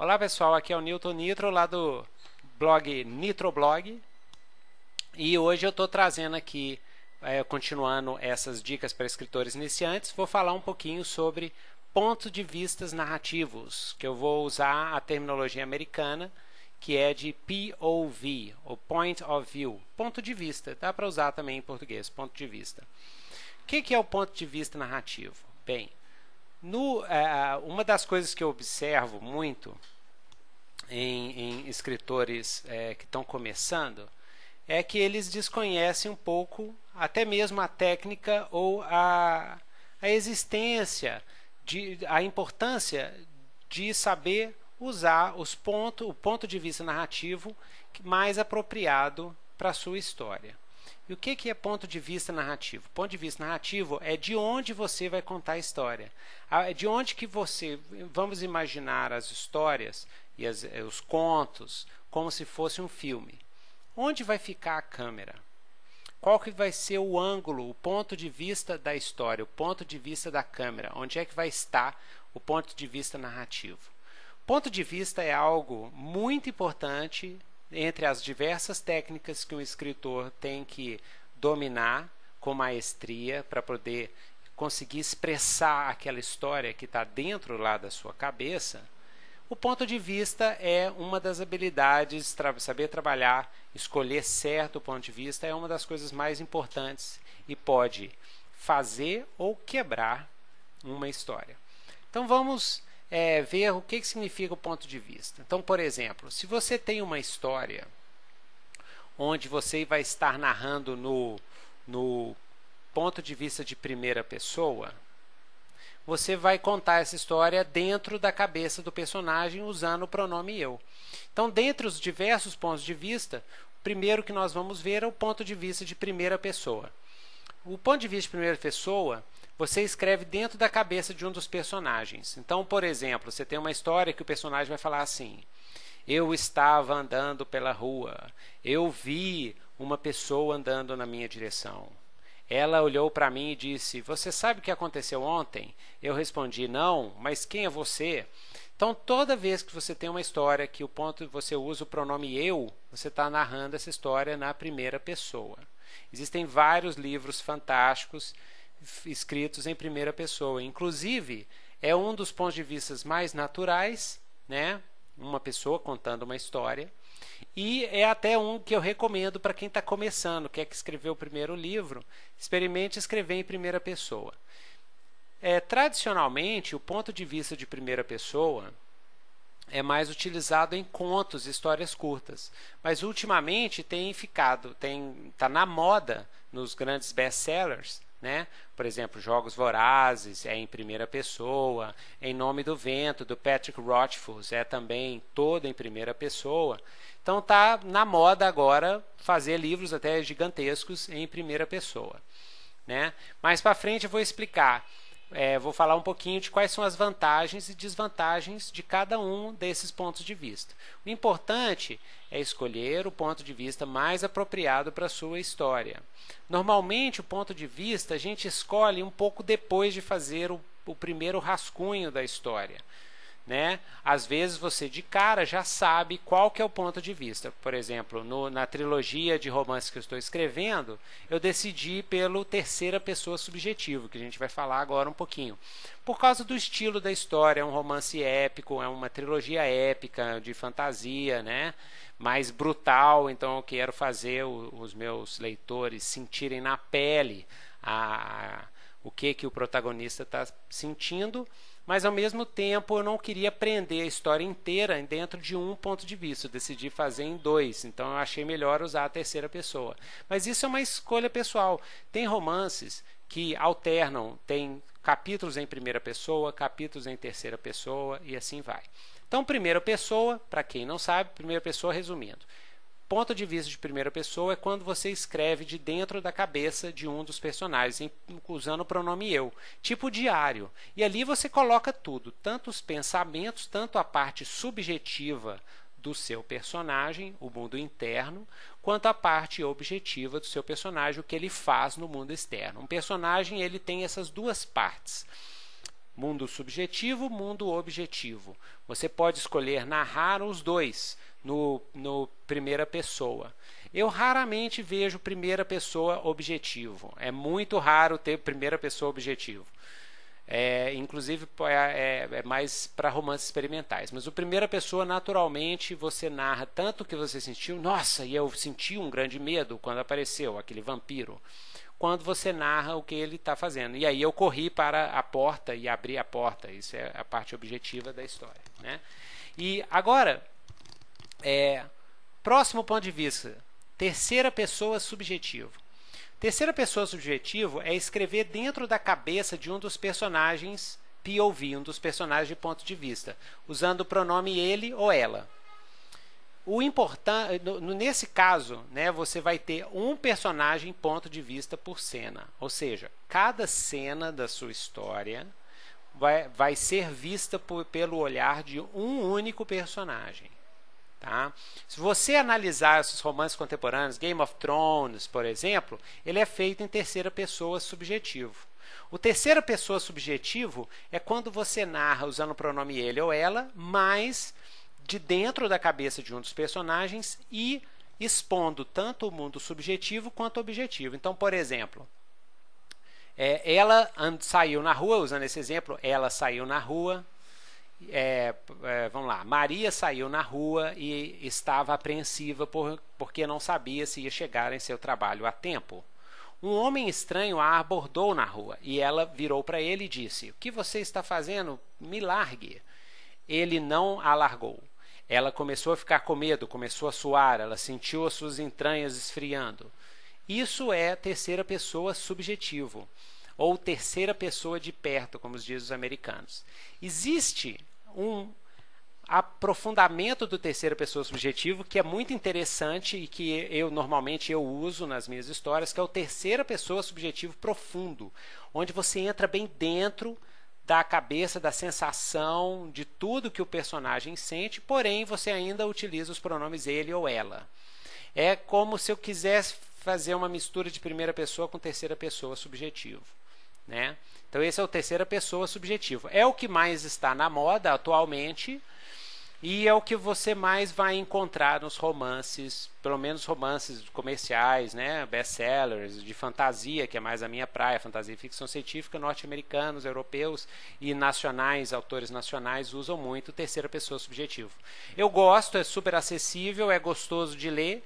Olá pessoal, aqui é o Newton Nitro lá do blog Nitroblog e hoje eu estou trazendo aqui, é, continuando essas dicas para escritores iniciantes, vou falar um pouquinho sobre pontos de vistas narrativos, que eu vou usar a terminologia americana que é de POV, ou Point of View, ponto de vista, dá para usar também em português, ponto de vista. O que, que é o ponto de vista narrativo? Bem, no, é, uma das coisas que eu observo muito em, em escritores é, que estão começando é que eles desconhecem um pouco até mesmo a técnica ou a, a existência, de, a importância de saber usar os ponto, o ponto de vista narrativo mais apropriado para a sua história. E o que, que é ponto de vista narrativo? Ponto de vista narrativo é de onde você vai contar a história. É de onde que você. Vamos imaginar as histórias e as, eh, os contos como se fosse um filme. Onde vai ficar a câmera? Qual que vai ser o ângulo, o ponto de vista da história, o ponto de vista da câmera? Onde é que vai estar o ponto de vista narrativo? Ponto de vista é algo muito importante entre as diversas técnicas que um escritor tem que dominar com maestria para poder conseguir expressar aquela história que está dentro lá da sua cabeça, o ponto de vista é uma das habilidades, tra saber trabalhar, escolher certo ponto de vista é uma das coisas mais importantes e pode fazer ou quebrar uma história. Então vamos é, ver o que, que significa o ponto de vista. Então, por exemplo, se você tem uma história onde você vai estar narrando no, no ponto de vista de primeira pessoa, você vai contar essa história dentro da cabeça do personagem usando o pronome eu. Então, dentre os diversos pontos de vista, o primeiro que nós vamos ver é o ponto de vista de primeira pessoa. O ponto de vista de primeira pessoa você escreve dentro da cabeça de um dos personagens. Então, por exemplo, você tem uma história que o personagem vai falar assim: Eu estava andando pela rua, eu vi uma pessoa andando na minha direção. Ela olhou para mim e disse: Você sabe o que aconteceu ontem? Eu respondi: Não, mas quem é você? Então, toda vez que você tem uma história que o ponto você usa o pronome eu, você está narrando essa história na primeira pessoa. Existem vários livros fantásticos escritos em primeira pessoa. Inclusive, é um dos pontos de vista mais naturais, né? Uma pessoa contando uma história. E é até um que eu recomendo para quem está começando, quer que escrever o primeiro livro, experimente escrever em primeira pessoa. É, tradicionalmente, o ponto de vista de primeira pessoa é mais utilizado em contos, histórias curtas, mas ultimamente tem ficado, tem tá na moda nos grandes best-sellers né? Por exemplo, Jogos Vorazes é em primeira pessoa, Em Nome do Vento do Patrick Rothfuss é também todo em primeira pessoa. Então tá na moda agora fazer livros até gigantescos em primeira pessoa, né? Mais para frente eu vou explicar é, vou falar um pouquinho de quais são as vantagens e desvantagens de cada um desses pontos de vista. O importante é escolher o ponto de vista mais apropriado para a sua história. Normalmente, o ponto de vista a gente escolhe um pouco depois de fazer o, o primeiro rascunho da história né? Às vezes você de cara já sabe qual que é o ponto de vista. Por exemplo, no, na trilogia de romances que eu estou escrevendo, eu decidi pelo terceira pessoa subjetivo, que a gente vai falar agora um pouquinho. Por causa do estilo da história, é um romance épico, é uma trilogia épica de fantasia, né? mais brutal, então eu quero fazer os meus leitores sentirem na pele a, o que que o protagonista está sentindo, mas ao mesmo tempo eu não queria prender a história inteira dentro de um ponto de vista, eu decidi fazer em dois, então eu achei melhor usar a terceira pessoa. Mas isso é uma escolha pessoal. Tem romances que alternam, tem capítulos em primeira pessoa, capítulos em terceira pessoa e assim vai. Então, primeira pessoa, para quem não sabe, primeira pessoa resumindo. Ponto de vista de primeira pessoa é quando você escreve de dentro da cabeça de um dos personagens, usando o pronome eu, tipo diário. E ali você coloca tudo, tanto os pensamentos, tanto a parte subjetiva do seu personagem, o mundo interno, quanto a parte objetiva do seu personagem, o que ele faz no mundo externo. Um personagem ele tem essas duas partes. Mundo subjetivo, mundo objetivo. Você pode escolher narrar os dois no, no primeira pessoa. Eu raramente vejo primeira pessoa objetivo. É muito raro ter primeira pessoa objetivo. É, inclusive é, é, é mais para romances experimentais. Mas o primeira pessoa, naturalmente, você narra tanto o que você sentiu. Nossa, e eu senti um grande medo quando apareceu aquele vampiro quando você narra o que ele está fazendo. E aí eu corri para a porta e abri a porta. Isso é a parte objetiva da história. Né? E agora, é, próximo ponto de vista: terceira pessoa subjetivo. Terceira pessoa subjetivo é escrever dentro da cabeça de um dos personagens POV, um dos personagens de ponto de vista, usando o pronome ele ou ela. O importante, nesse caso, né, você vai ter um personagem ponto de vista por cena. Ou seja, cada cena da sua história vai, vai ser vista por, pelo olhar de um único personagem. Tá? Se você analisar esses romances contemporâneos, Game of Thrones, por exemplo, ele é feito em terceira pessoa subjetivo. O terceira pessoa subjetivo é quando você narra usando o pronome ele ou ela, mas de dentro da cabeça de um dos personagens e expondo tanto o mundo subjetivo quanto objetivo. Então, por exemplo, é, ela saiu na rua, usando esse exemplo, ela saiu na rua. É, é, vamos lá, Maria saiu na rua e estava apreensiva por, porque não sabia se ia chegar em seu trabalho a tempo. Um homem estranho a abordou na rua e ela virou para ele e disse: O que você está fazendo? Me largue. Ele não a largou. Ela começou a ficar com medo, começou a suar, ela sentiu as suas entranhas esfriando. Isso é terceira pessoa subjetivo, ou terceira pessoa de perto, como dizem os americanos. Existe um aprofundamento do terceira pessoa subjetivo que é muito interessante e que eu normalmente eu uso nas minhas histórias, que é o terceira pessoa subjetivo profundo, onde você entra bem dentro da cabeça, da sensação, de tudo que o personagem sente, porém você ainda utiliza os pronomes ele ou ela. É como se eu quisesse fazer uma mistura de primeira pessoa com terceira pessoa subjetivo. Né? Então, esse é o terceira pessoa subjetivo. É o que mais está na moda atualmente e é o que você mais vai encontrar nos romances, pelo menos romances comerciais, né, best-sellers, de fantasia, que é mais a minha praia, fantasia e ficção científica, norte-americanos, europeus e nacionais, autores nacionais usam muito terceira pessoa subjetivo. Eu gosto, é super acessível, é gostoso de ler,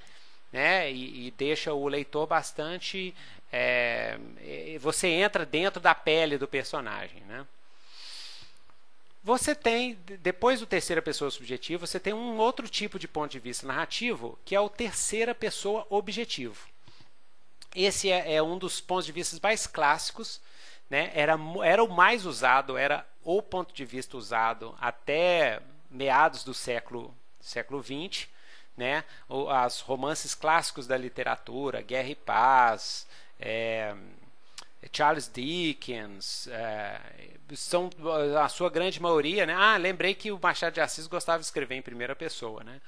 né, e, e deixa o leitor bastante, é, você entra dentro da pele do personagem, né. Você tem, depois do terceira pessoa subjetivo, você tem um outro tipo de ponto de vista narrativo, que é o terceira pessoa objetivo. Esse é, é um dos pontos de vista mais clássicos, né? era, era o mais usado, era o ponto de vista usado até meados do século século XX, né? As romances clássicos da literatura, Guerra e Paz, é, Charles Dickens, é, são a sua grande maioria, né? Ah, lembrei que o Machado de Assis gostava de escrever em primeira pessoa, né?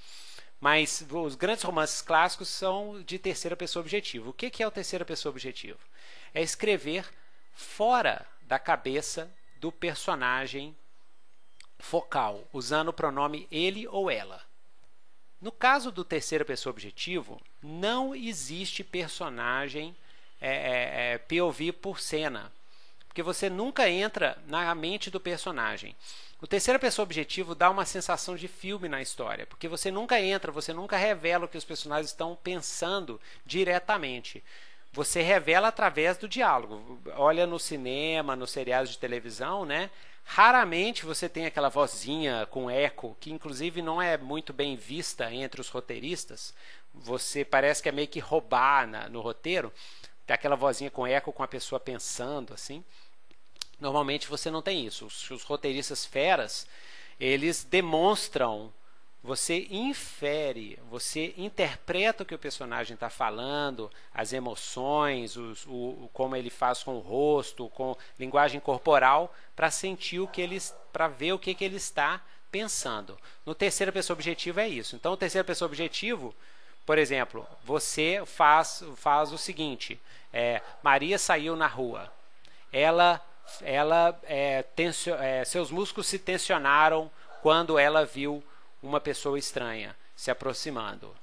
Mas os grandes romances clássicos são de terceira pessoa objetiva. O que, que é o terceira pessoa objetiva? É escrever fora da cabeça do personagem focal, usando o pronome ele ou ela. No caso do terceira pessoa objetivo, não existe personagem é, é, é POV por cena, porque você nunca entra na mente do personagem. O terceira pessoa objetivo dá uma sensação de filme na história, porque você nunca entra, você nunca revela o que os personagens estão pensando diretamente. Você revela através do diálogo. Olha no cinema, nos seriados de televisão, né? Raramente você tem aquela vozinha com eco, que inclusive não é muito bem vista entre os roteiristas. Você parece que é meio que roubar na, no roteiro. É aquela vozinha com eco com a pessoa pensando assim. Normalmente você não tem isso. Os, os roteiristas feras, eles demonstram, você infere, você interpreta o que o personagem está falando, as emoções, os, o, como ele faz com o rosto, com linguagem corporal, para sentir o que ele, para ver o que, que ele está pensando. No terceira pessoa objetivo é isso. Então, o terceira pessoa objetivo por exemplo, você faz, faz o seguinte: é, Maria saiu na rua, ela, ela é, é, seus músculos se tensionaram quando ela viu uma pessoa estranha se aproximando.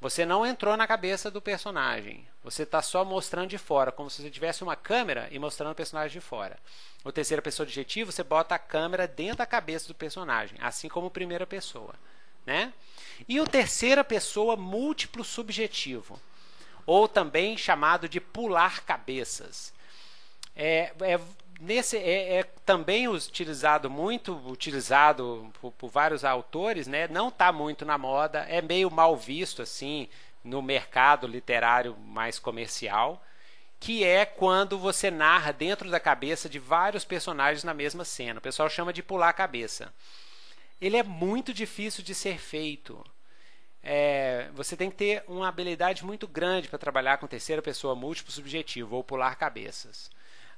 Você não entrou na cabeça do personagem. Você está só mostrando de fora, como se você tivesse uma câmera e mostrando o personagem de fora. O terceira pessoa adjetivo, você bota a câmera dentro da cabeça do personagem, assim como primeira pessoa, né? E o terceira pessoa múltiplo subjetivo, ou também chamado de pular cabeças. É, é, nesse, é, é também utilizado muito, utilizado por, por vários autores, né? não está muito na moda, é meio mal visto assim no mercado literário mais comercial, que é quando você narra dentro da cabeça de vários personagens na mesma cena. O pessoal chama de pular cabeça ele é muito difícil de ser feito. É, você tem que ter uma habilidade muito grande para trabalhar com terceira pessoa múltiplo subjetivo ou pular cabeças.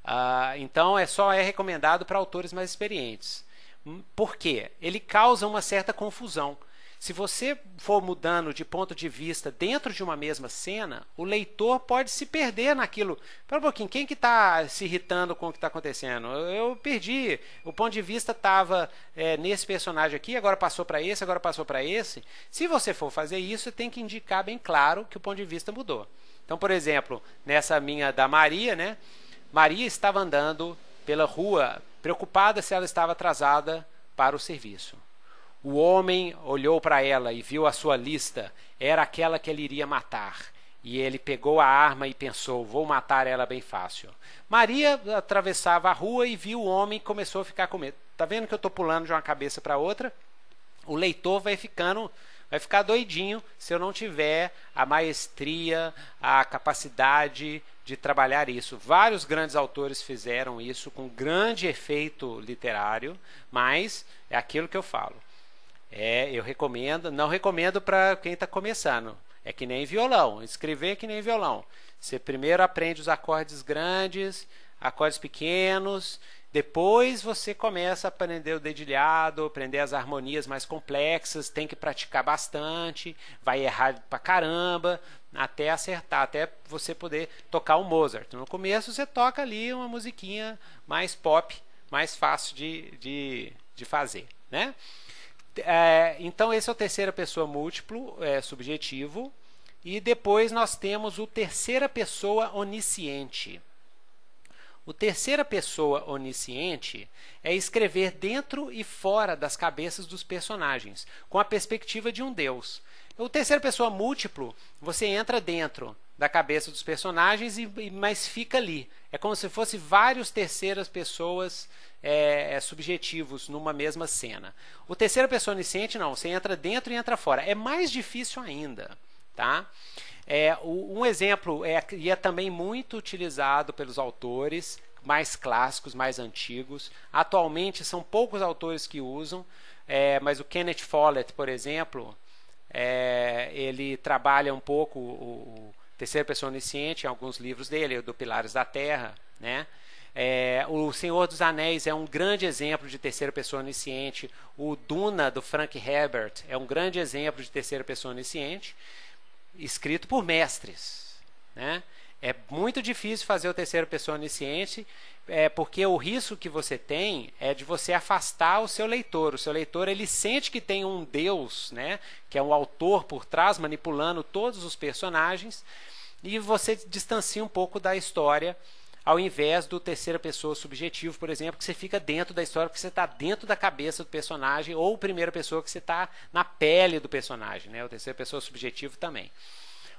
Ah, então, é só é recomendado para autores mais experientes. Hum, por quê? Ele causa uma certa confusão. Se você for mudando de ponto de vista dentro de uma mesma cena, o leitor pode se perder naquilo. Pera um pouquinho, quem que está se irritando com o que está acontecendo? Eu, eu, perdi. O ponto de vista estava é, nesse personagem aqui, agora passou para esse, agora passou para esse. Se você for fazer isso, tem que indicar bem claro que o ponto de vista mudou. Então, por exemplo, nessa minha da Maria, né? Maria estava andando pela rua, preocupada se ela estava atrasada para o serviço. O homem olhou para ela e viu a sua lista. Era aquela que ele iria matar. E ele pegou a arma e pensou: vou matar ela bem fácil. Maria atravessava a rua e viu o homem e começou a ficar com medo. Tá vendo que eu estou pulando de uma cabeça para outra? O leitor vai ficando vai ficar doidinho se eu não tiver a maestria, a capacidade de trabalhar isso. Vários grandes autores fizeram isso com grande efeito literário, mas é aquilo que eu falo. É, eu recomendo, não recomendo para quem está começando. É que nem violão, escrever é que nem violão. Você primeiro aprende os acordes grandes, acordes pequenos, depois você começa a aprender o dedilhado, aprender as harmonias mais complexas, tem que praticar bastante, vai errar pra caramba, até acertar, até você poder tocar o Mozart. No começo você toca ali uma musiquinha mais pop, mais fácil de, de, de fazer, né? É, então, esse é o terceira pessoa múltiplo, é, subjetivo. E depois nós temos o terceira pessoa onisciente. O terceira pessoa onisciente é escrever dentro e fora das cabeças dos personagens, com a perspectiva de um deus. O terceira pessoa múltiplo, você entra dentro da cabeça dos personagens e, mas fica ali. É como se fosse vários terceiras pessoas é, é, subjetivos numa mesma cena. O terceiro pessoa onisciente, não, você entra dentro e entra fora. É mais difícil ainda. Tá? É, um exemplo, é, e é também muito utilizado pelos autores mais clássicos, mais antigos. Atualmente são poucos autores que usam, é, mas o Kenneth Follett, por exemplo, é, ele trabalha um pouco o, o pessoa onisciente em alguns livros dele, do Pilares da Terra, né? É, o Senhor dos Anéis é um grande exemplo de terceira pessoa onisciente. O Duna, do Frank Herbert, é um grande exemplo de terceira pessoa onisciente, escrito por mestres. Né? É muito difícil fazer o terceira pessoa onisciente, é, porque o risco que você tem é de você afastar o seu leitor. O seu leitor ele sente que tem um Deus, né, que é um autor por trás manipulando todos os personagens, e você distancia um pouco da história ao invés do terceira pessoa subjetivo, por exemplo, que você fica dentro da história, porque você está dentro da cabeça do personagem, ou primeira pessoa que você está na pele do personagem, né? o terceira pessoa subjetivo também.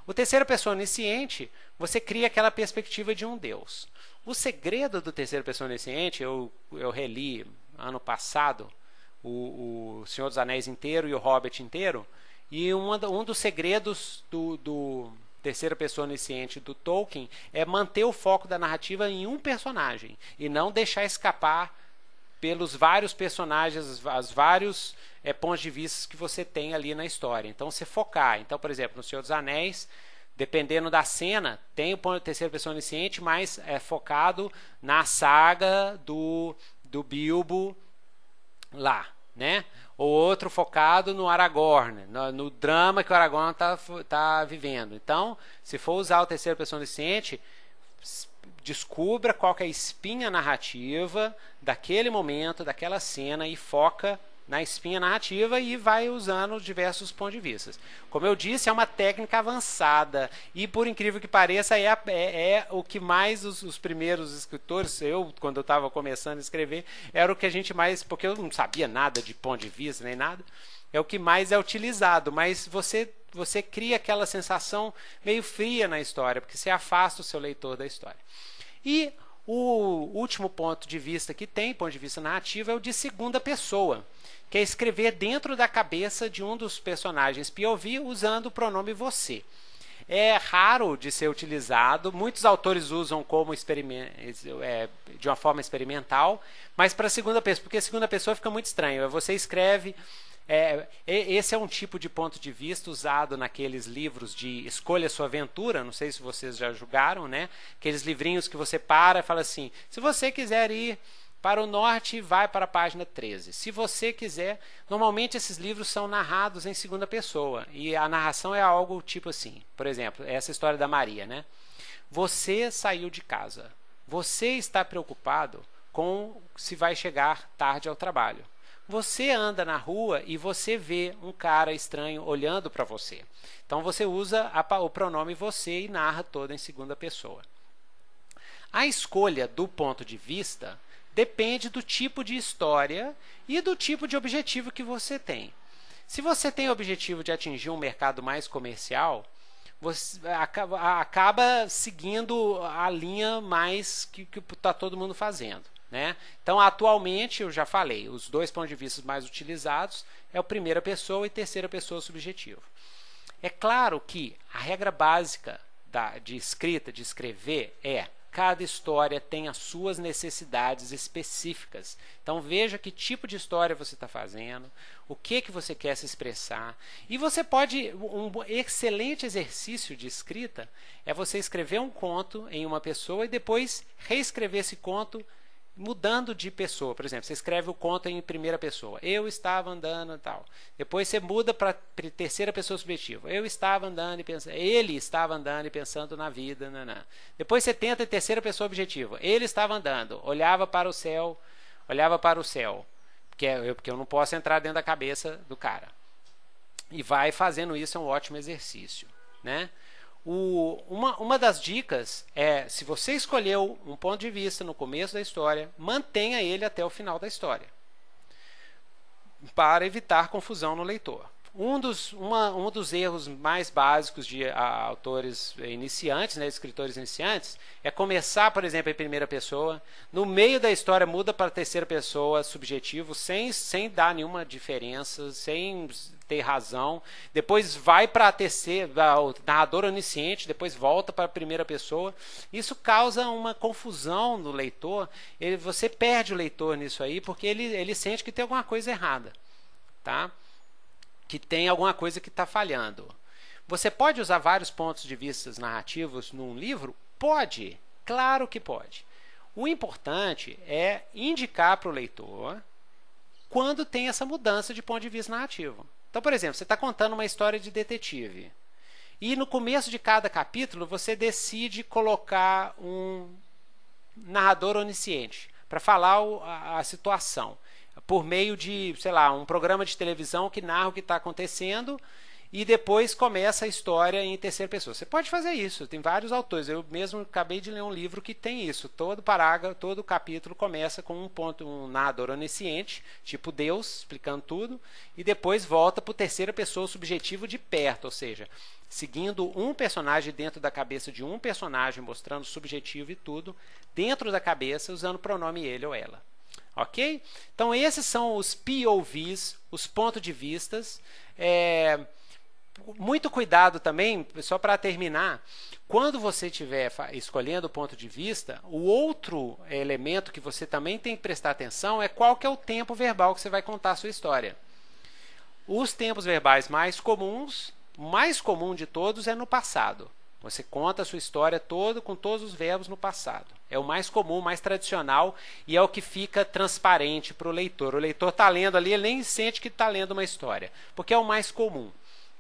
O terceira pessoa onisciente, você cria aquela perspectiva de um Deus. O segredo do terceira pessoa onisciente, eu, eu reli ano passado o, o Senhor dos Anéis inteiro e o Hobbit inteiro, e um um dos segredos do, do terceira pessoa onisciente do Tolkien é manter o foco da narrativa em um personagem e não deixar escapar pelos vários personagens, os vários é, pontos de vista que você tem ali na história. Então, você focar. Então, por exemplo, no Senhor dos Anéis, dependendo da cena, tem o ponto de terceira pessoa onisciente, mas é focado na saga do, do Bilbo lá né? Ou outro focado no Aragorn, no, no drama que o Aragorn está tá vivendo. Então, se for usar o terceiro pessoa onisciente, descubra qual é a espinha narrativa daquele momento, daquela cena e foca na espinha narrativa e vai usando diversos pontos de vista. Como eu disse, é uma técnica avançada e, por incrível que pareça, é, a, é, é o que mais os, os, primeiros escritores, eu, quando eu estava começando a escrever, era o que a gente mais, porque eu não sabia nada de ponto de vista nem nada, é o que mais é utilizado, mas você, você cria aquela sensação meio fria na história, porque você afasta o seu leitor da história. E o último ponto de vista que tem, ponto de vista narrativo, é o de segunda pessoa que é escrever dentro da cabeça de um dos personagens POV usando o pronome você. É raro de ser utilizado, muitos autores usam como é, de uma forma experimental, mas para a segunda pessoa, porque a segunda pessoa fica muito estranho. É você escreve. É, esse é um tipo de ponto de vista usado naqueles livros de Escolha Sua Aventura, não sei se vocês já julgaram, né? Aqueles livrinhos que você para e fala assim: se você quiser ir para o norte e vai para a página 13. Se você quiser, normalmente esses livros são narrados em segunda pessoa e a narração é algo tipo assim. Por exemplo, é essa história da Maria, né? Você saiu de casa. Você está preocupado com se vai chegar tarde ao trabalho. Você anda na rua e você vê um cara estranho olhando para você. Então você usa a, o pronome você e narra toda em segunda pessoa. A escolha do ponto de vista depende do tipo de história e do tipo de objetivo que você tem. Se você tem o objetivo de atingir um mercado mais comercial, você acaba, acaba seguindo a linha mais que está todo mundo fazendo. Né? Então, atualmente, eu já falei, os dois pontos de vista mais utilizados é o primeira pessoa e terceira pessoa subjetivo. É claro que a regra básica da, de escrita, de escrever, é cada história tem as suas necessidades específicas. Então veja que tipo de história você está fazendo, o que que você quer se expressar. E você pode um excelente exercício de escrita é você escrever um conto em uma pessoa e depois reescrever esse conto mudando de pessoa. Por exemplo, você escreve o conto em primeira pessoa. Eu estava andando e tal. Depois você muda para terceira pessoa subjetiva. Eu estava andando e pensando. Ele estava andando e pensando na vida. Nanã. Depois você tenta em terceira pessoa objetiva. Ele estava andando, olhava para o céu, olhava para o céu. Porque é, eu, porque eu não posso entrar dentro da cabeça do cara. E vai fazendo isso, é um ótimo exercício. Né? O, uma, uma das dicas é, se você escolheu um ponto de vista no começo da história, mantenha ele até o final da história, para evitar confusão no leitor. Um dos, uma, um dos erros mais básicos de a, autores iniciantes, né, escritores iniciantes, é começar, por exemplo, em primeira pessoa, no meio da história muda para terceira pessoa, subjetivo, sem, sem dar nenhuma diferença, sem ter razão. Depois vai para a terceira, o narrador onisciente, depois volta para a primeira pessoa. Isso causa uma confusão no leitor. Ele, você perde o leitor nisso aí, porque ele, ele sente que tem alguma coisa errada, tá? Que tem alguma coisa que está falhando. Você pode usar vários pontos de vista narrativos num livro? Pode, claro que pode. O importante é indicar para o leitor quando tem essa mudança de ponto de vista narrativo. Então, por exemplo, você está contando uma história de detetive. E no começo de cada capítulo, você decide colocar um narrador onisciente para falar a, a situação por meio de, sei lá, um programa de televisão que narra o que está acontecendo e depois começa a história em terceira pessoa. Você pode fazer isso, tem vários autores. Eu mesmo acabei de ler um livro que tem isso. Todo parágrafo, todo capítulo começa com um ponto, um nada onisciente, tipo Deus, explicando tudo, e depois volta para terceira pessoa subjetivo de perto, ou seja, seguindo um personagem dentro da cabeça de um personagem, mostrando subjetivo e tudo, dentro da cabeça, usando o pronome ele ou ela. Ok? Então, esses são os POVs, os pontos de vistas. É, muito cuidado também, só para terminar, quando você estiver escolhendo o ponto de vista, o outro elemento que você também tem que prestar atenção é qual que é o tempo verbal que você vai contar a sua história. Os tempos verbais mais comuns, mais comum de todos é no passado. Você conta a sua história toda com todos os verbos no passado. É o mais comum, mais tradicional e é o que fica transparente para o leitor. O leitor está lendo ali, ele nem sente que está lendo uma história, porque é o mais comum.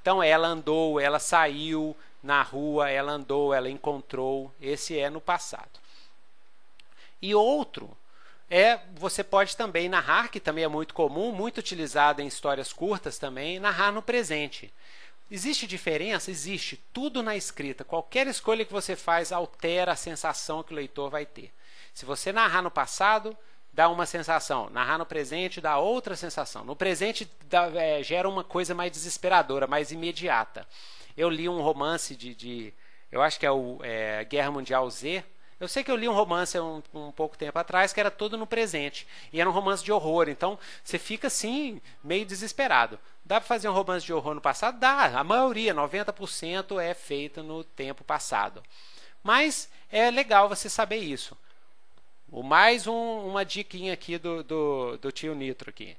Então ela andou, ela saiu na rua, ela andou, ela encontrou. Esse é no passado. E outro é você pode também narrar, que também é muito comum, muito utilizado em histórias curtas também, narrar no presente. Existe diferença? Existe. Tudo na escrita, qualquer escolha que você faz altera a sensação que o leitor vai ter. Se você narrar no passado, dá uma sensação, narrar no presente dá outra sensação. No presente dá, é, gera uma coisa mais desesperadora, mais imediata. Eu li um romance de, de eu acho que é o é, Guerra Mundial Z. Eu sei que eu li um romance um, um pouco tempo atrás que era todo no presente. E era um romance de horror. Então você fica assim, meio desesperado. Dá para fazer um romance de horror no passado? Dá. A maioria, 90%, é feita no tempo passado. Mas é legal você saber isso. O mais um, uma diquinha aqui do, do, do tio Nitro aqui.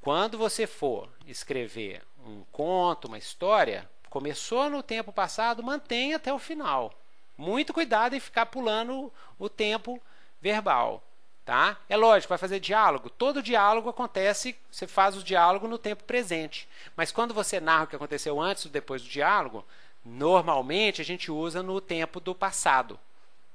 Quando você for escrever um conto, uma história, começou no tempo passado, mantém até o final. Muito cuidado em ficar pulando o tempo verbal, tá? É lógico, vai fazer diálogo. Todo diálogo acontece, você faz o diálogo no tempo presente. Mas quando você narra o que aconteceu antes ou depois do diálogo, normalmente a gente usa no tempo do passado,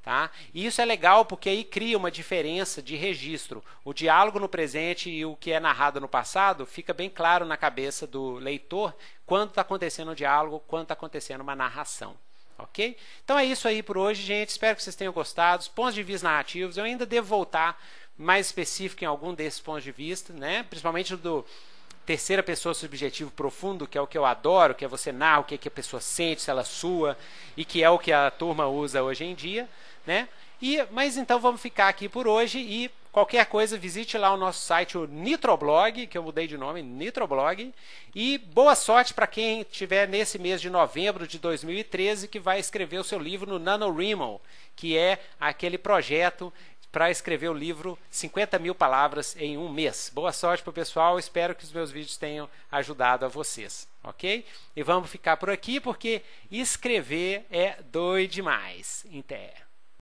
Tá? E isso é legal porque aí cria uma diferença de registro. O diálogo no presente e o que é narrado no passado fica bem claro na cabeça do leitor quando está acontecendo um diálogo, quando está acontecendo uma narração. Ok? Então é isso aí por hoje, gente. Espero que vocês tenham gostado. Os pontos de vista narrativos, eu ainda devo voltar mais específico em algum desses pontos de vista, né? principalmente do terceira pessoa subjetivo profundo, que é o que eu adoro, que é você narra o que, é que a pessoa sente, se ela é sua, e que é o que a turma usa hoje em dia. Né? E, mas então vamos ficar aqui por hoje e qualquer coisa visite lá o nosso site, o Nitroblog, que eu mudei de nome, Nitroblog. E boa sorte para quem tiver nesse mês de novembro de 2013 que vai escrever o seu livro no NaNoWriMo, que é aquele projeto para escrever o livro 50 mil palavras em um mês. Boa sorte para o pessoal, espero que os meus vídeos tenham ajudado a vocês, ok? E vamos ficar por aqui porque escrever é doido demais. Inter.